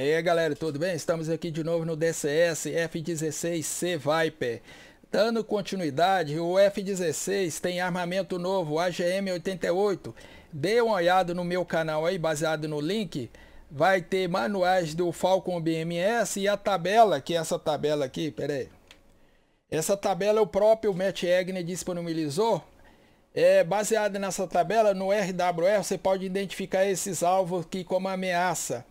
E aí galera, tudo bem? Estamos aqui de novo no DCS F-16C Viper. Dando continuidade, o F-16 tem armamento novo, AGM-88. Dê uma olhada no meu canal aí, baseado no link. Vai ter manuais do Falcon BMS e a tabela, que é essa tabela aqui, peraí. Essa tabela é o próprio Matt Egner disponibilizou. É, baseado nessa tabela, no RWR, você pode identificar esses alvos aqui como ameaça.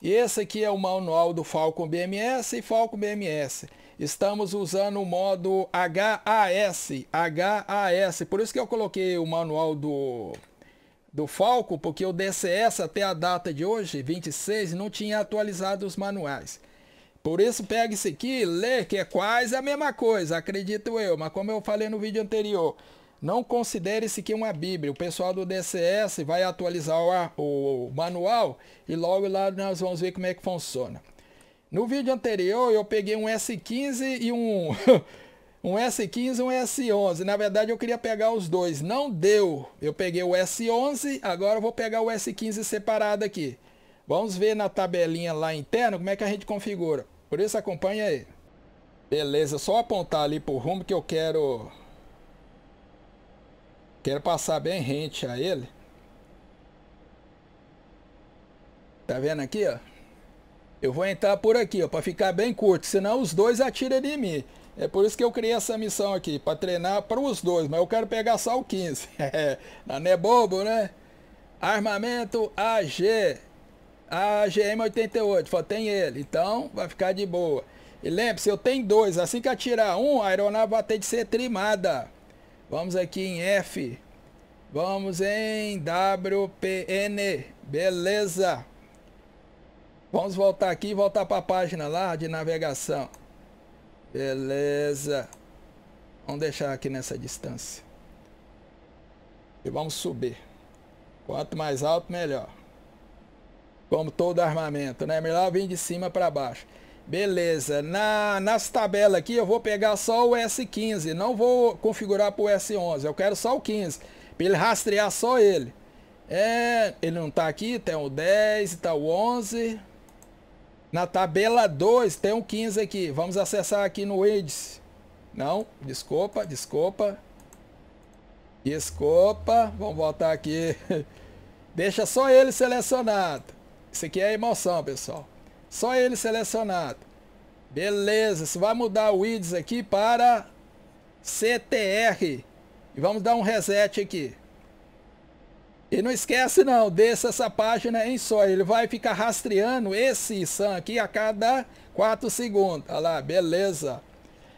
E esse aqui é o manual do Falcon BMS e Falcon BMS. Estamos usando o modo HAS, HAS. Por isso que eu coloquei o manual do do Falco, porque o DCS até a data de hoje, 26, não tinha atualizado os manuais. Por isso pega esse aqui, lê que é quase a mesma coisa, acredito eu, mas como eu falei no vídeo anterior, não considere-se que uma Bíblia. O pessoal do DCS vai atualizar o, o manual e logo lá nós vamos ver como é que funciona. No vídeo anterior eu peguei um S15 e um, um S15 e um S11. Na verdade eu queria pegar os dois, não deu. Eu peguei o S11, agora eu vou pegar o S15 separado aqui. Vamos ver na tabelinha lá interna como é que a gente configura. Por isso acompanha aí. Beleza, só apontar ali pro rumo que eu quero Quero passar bem rente a ele. Tá vendo aqui, ó? Eu vou entrar por aqui, ó, para ficar bem curto, senão os dois atiram de mim. É por isso que eu criei essa missão aqui, para treinar para os dois, mas eu quero pegar só o 15. Não é bobo, né? Armamento AG, AGM-88, só tem ele, então vai ficar de boa. E lembre-se, eu tenho dois, assim que atirar um, a aeronave vai ter de ser trimada. Vamos aqui em F. Vamos em WPN. Beleza. Vamos voltar aqui e voltar para a página lá de navegação. Beleza. Vamos deixar aqui nessa distância. E vamos subir. Quanto mais alto, melhor. Como todo armamento, né? Melhor vir de cima para baixo. Beleza, Na, nas tabelas aqui eu vou pegar só o S15, não vou configurar para o S11, eu quero só o 15, para ele rastrear só ele. É, ele não está aqui, tem o 10, está o 11. Na tabela 2 tem o 15 aqui, vamos acessar aqui no Edis. Não, desculpa, desculpa. Desculpa, vamos voltar aqui. Deixa só ele selecionado. Isso aqui é emoção, pessoal. Só ele selecionado. Beleza, isso vai mudar o IDS aqui para CTR. E vamos dar um reset aqui. E não esquece não, desça essa página em só. Ele vai ficar rastreando esse SAM aqui a cada 4 segundos. Olha lá, beleza.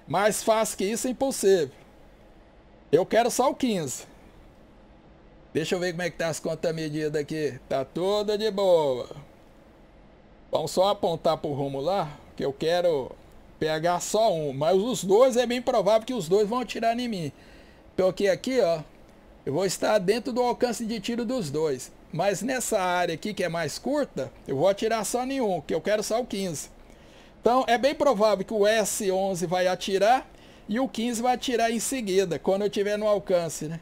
Mais fácil que isso é impossível. Eu quero só o 15. Deixa eu ver como é que tá as contas medidas aqui. Tá toda de boa. Vamos só apontar pro rumo lá, que eu quero pegar só um. Mas os dois é bem provável que os dois vão atirar em mim. Porque aqui, ó, eu vou estar dentro do alcance de tiro dos dois. Mas nessa área aqui, que é mais curta, eu vou atirar só nenhum, que eu quero só o 15. Então, é bem provável que o S11 vai atirar e o 15 vai atirar em seguida, quando eu tiver no alcance, né?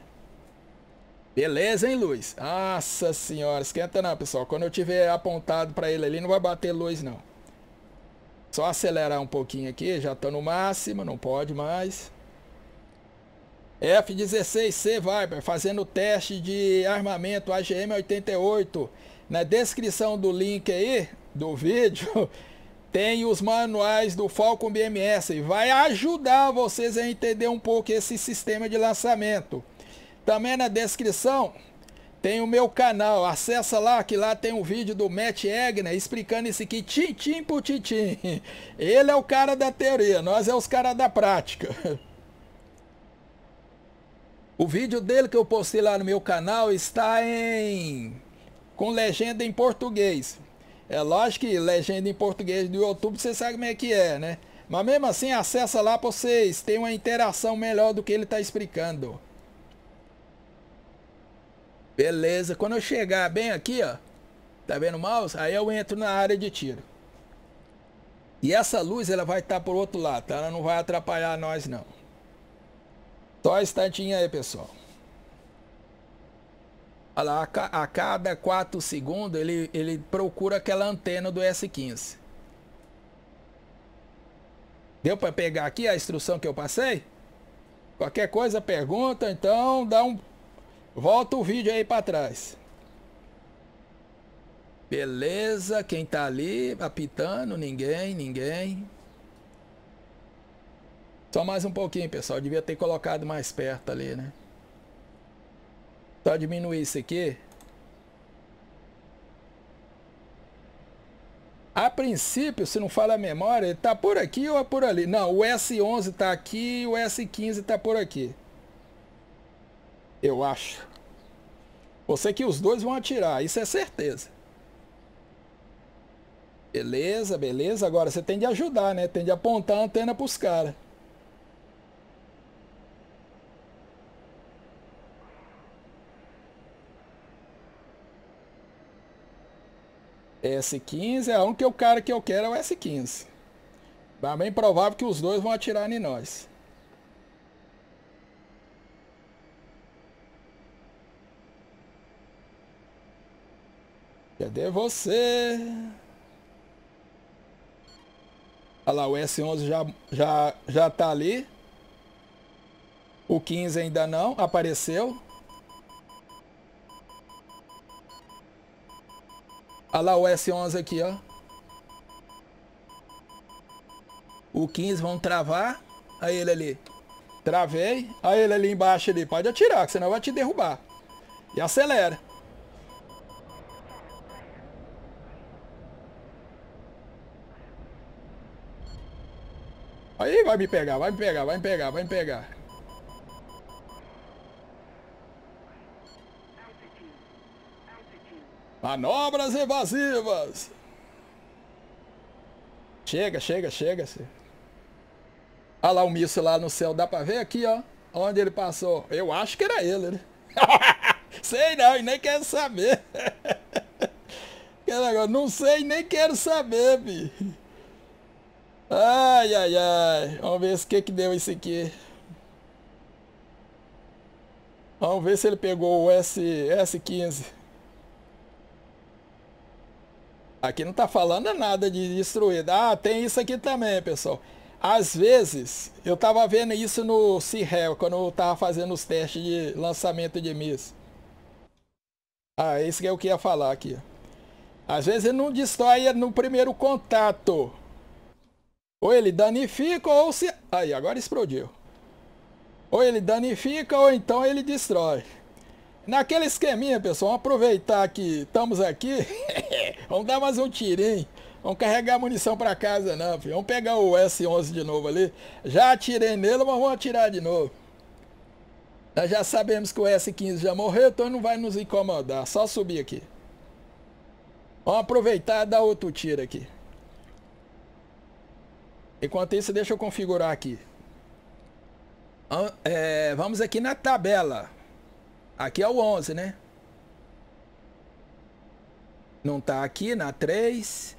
Beleza, hein, Luiz? Nossa senhora, esquenta não, pessoal. Quando eu tiver apontado para ele ali, não vai bater luz, não. Só acelerar um pouquinho aqui, já tô no máximo, não pode mais. F-16C Viper fazendo teste de armamento AGM-88. Na descrição do link aí do vídeo tem os manuais do Falcon BMS e vai ajudar vocês a entender um pouco esse sistema de lançamento. Também na descrição tem o meu canal. Acessa lá que lá tem um vídeo do Matt Egner explicando isso aqui tintim por tintim. Ele é o cara da teoria, nós é os caras da prática. O vídeo dele que eu postei lá no meu canal está em com legenda em português. É lógico que legenda em português do YouTube você sabe como é que é, né? Mas mesmo assim, acessa lá para vocês terem uma interação melhor do que ele está explicando. Beleza, quando eu chegar bem aqui, ó, tá vendo o mouse? Aí eu entro na área de tiro. E essa luz ela vai estar tá por outro lado, tá? Ela não vai atrapalhar nós não. Só um instantinho aí, pessoal. Olha lá, a, a cada 4 segundos ele, ele procura aquela antena do S15. Deu para pegar aqui a instrução que eu passei? Qualquer coisa, pergunta, então dá um Volta o vídeo aí para trás. Beleza, quem tá ali apitando? Ninguém, ninguém. Só mais um pouquinho, pessoal. Eu devia ter colocado mais perto ali, né? Só diminuir isso aqui. A princípio, se não fala a memória, ele tá por aqui ou é por ali? Não, o S11 tá aqui e o S15 tá por aqui. Eu acho. Você que os dois vão atirar, isso é certeza. Beleza, beleza. Agora você tem de ajudar, né? Tem de apontar a antena para os caras. S15 é a única que o cara que eu quero é o S15. É bem provável que os dois vão atirar em nós. Cadê você? Olha lá, o S11 já, já, já tá ali. O 15 ainda não apareceu. Olha lá o S11 aqui, ó. O 15 vão travar. Olha ele ali. Travei. Olha ele ali embaixo ali. Pode atirar, que senão vai te derrubar. E acelera. Aí vai me pegar, vai me pegar, vai me pegar, vai me pegar. Manobras evasivas. Chega, chega, chega. -se. Olha lá o míssil lá no céu. Dá pra ver aqui, ó. Onde ele passou. Eu acho que era ele, né? sei não, e nem quero saber. não sei nem quero saber, bi. Ai, ai, ai. Vamos ver o que que deu isso aqui. Vamos ver se ele pegou o S, S15. Aqui não está falando nada de destruído. Ah, tem isso aqui também, pessoal. Às vezes, eu estava vendo isso no C-Hell, quando eu estava fazendo os testes de lançamento de miss. Ah, é isso que é o que ia falar aqui. Às vezes ele não destrói no primeiro contato, ou ele danifica ou se... Aí, agora explodiu. Ou ele danifica ou então ele destrói. Naquele esqueminha, pessoal, vamos aproveitar que estamos aqui. vamos dar mais um tirinho. Vamos carregar munição para casa não, filho. Vamos pegar o S11 de novo ali. Já atirei nele, mas vamos atirar de novo. Nós já sabemos que o S15 já morreu, então não vai nos incomodar. Só subir aqui. Vamos aproveitar e dar outro tiro aqui. Enquanto isso, deixa eu configurar aqui. É, vamos aqui na tabela. Aqui é o 11, né? Não tá aqui na 3.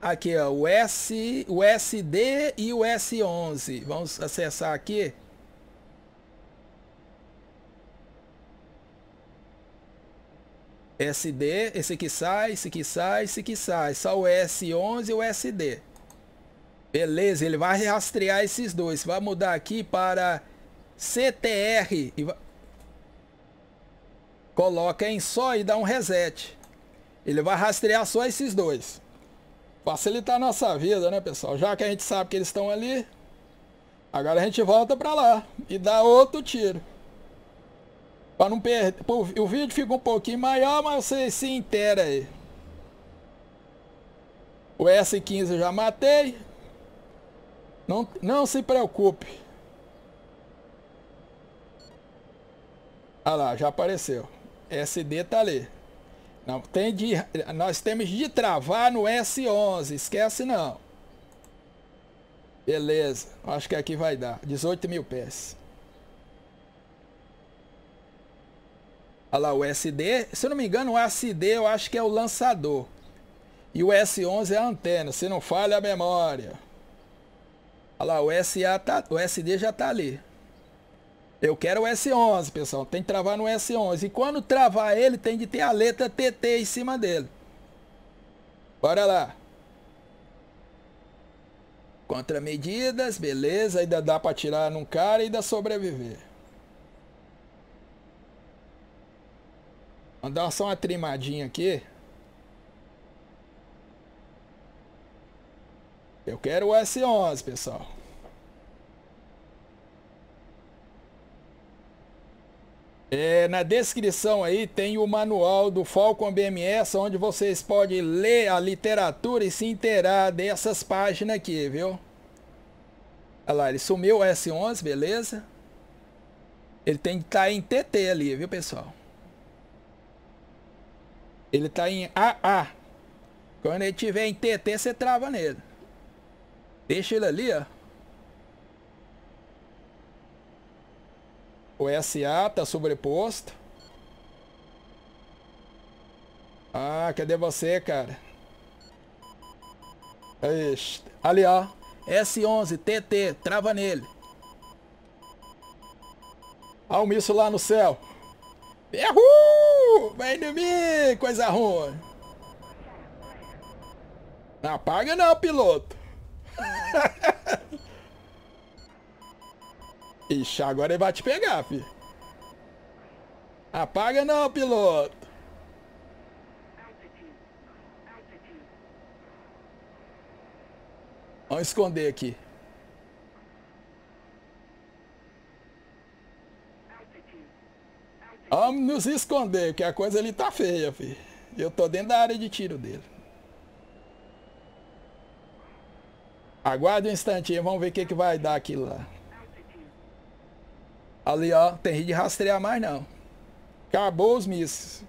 Aqui é o S, o SD e o S11. Vamos acessar aqui. SD, esse que sai, esse que sai, esse que sai. Só o S11 e o SD. Beleza, ele vai rastrear esses dois. Vai mudar aqui para CTR. E Coloca em só e dá um reset. Ele vai rastrear só esses dois. Facilitar a nossa vida, né, pessoal? Já que a gente sabe que eles estão ali. Agora a gente volta para lá e dá outro tiro. Para não perder. O vídeo fica um pouquinho maior, mas você se inteira aí. O S15 eu já matei. Não, não se preocupe. Ah lá, já apareceu. SD tá ali. Não tem de, nós temos de travar no S11, esquece não. Beleza, acho que aqui vai dar. 18 mil pés. Olha lá, o SD, se eu não me engano, o SD eu acho que é o lançador. E o S11 é a antena, se não falha a memória. Olha lá, o, SA tá, o SD já tá ali. Eu quero o S11, pessoal. Tem que travar no S11. E quando travar ele, tem de ter a letra TT em cima dele. Bora lá. medidas beleza. Ainda dá para tirar num cara e ainda sobreviver. Vou dar só uma trimadinha aqui. Eu quero o S11, pessoal. É, na descrição aí tem o manual do Falcon BMS, onde vocês podem ler a literatura e se inteirar dessas páginas aqui, viu? Olha lá, ele sumiu o S11, beleza? Ele tem que estar tá em TT ali, viu, pessoal? Ele está em AA. Quando ele estiver em TT, você trava nele. Deixa ele ali, ó. O SA tá sobreposto. Ah, cadê você, cara? Ixi. Ali, ó. S11, TT, trava nele. Olha o míssil lá no céu. Erru! Vai mim, coisa ruim. Não apaga não, piloto. Ixi, agora ele vai te pegar, fi. Apaga não, piloto. Vamos esconder aqui. Vamos nos esconder, porque a coisa ali tá feia, fi. Eu tô dentro da área de tiro dele. Aguarde um instantinho, vamos ver o que, que vai dar aquilo lá. Ali, ó, tem jeito de rastrear mais não. Acabou os mísseis.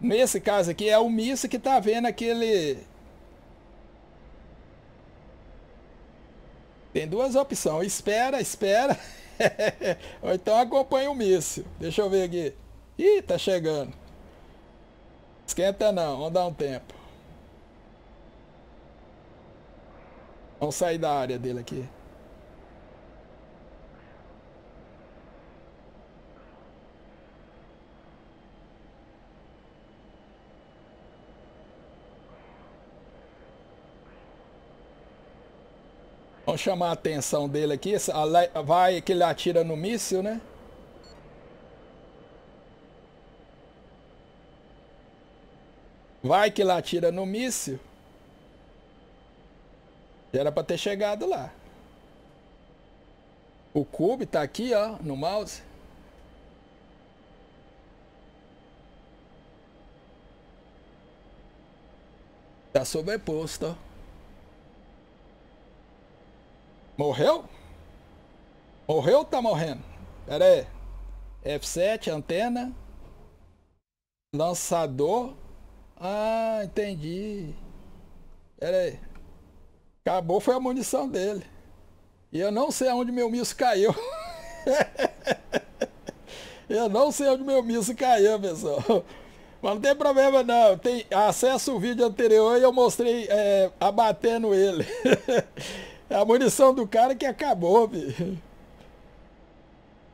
Nesse caso aqui é o míssil que tá vendo aquele... Tem duas opções, espera, espera, ou então acompanha o míssil. Deixa eu ver aqui. Ih, tá chegando. Esquenta não, vamos dar um tempo. Vamos sair da área dele aqui. Vamos chamar a atenção dele aqui. Vai que ele atira no míssil, né? Vai que ele atira no míssil. Já era pra ter chegado lá. O cube tá aqui, ó, no mouse. Tá sobreposto, ó. Morreu? Morreu ou tá morrendo? Pera aí. F7, antena. Lançador. Ah, entendi. Pera aí. Acabou foi a munição dele. E eu não sei aonde meu míssil caiu. eu não sei onde meu míssil caiu, pessoal. Mas não tem problema não. Tem acesso o vídeo anterior e eu mostrei é, abatendo ele. É a munição do cara que acabou, bicho.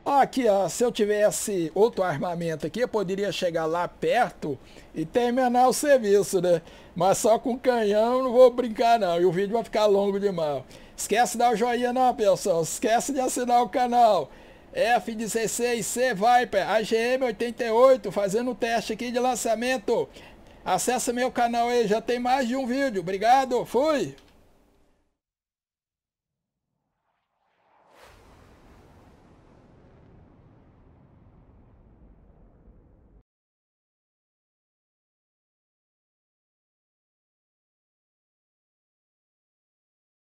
Aqui, ó, se eu tivesse outro armamento aqui, eu poderia chegar lá perto e terminar o serviço, né? Mas só com canhão não vou brincar não, e o vídeo vai ficar longo demais. Esquece de dar o joinha não, pessoal. Esquece de assinar o canal. F16C Viper AGM88 fazendo um teste aqui de lançamento. Acesse meu canal aí, já tem mais de um vídeo. Obrigado, fui!